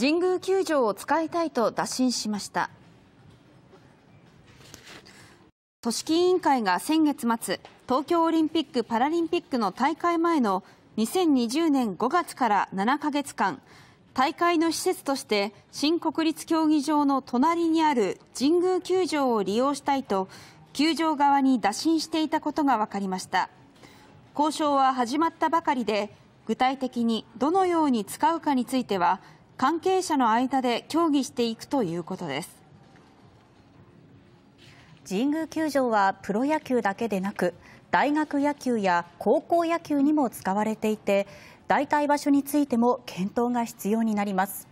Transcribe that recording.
神宮球場を使いたいと打診しました組織委員会が先月末東京オリンピック・パラリンピックの大会前の2020年5月から7か月間大会の施設として新国立競技場の隣にある神宮球場を利用したいと球場側に打診していたことが分かりました交渉は始まったばかりで具体的にどのように使うかについては関係者の間で協議していくということです神宮球場はプロ野球だけでなく大学野球や高校野球にも使われていて代替場所についても検討が必要になります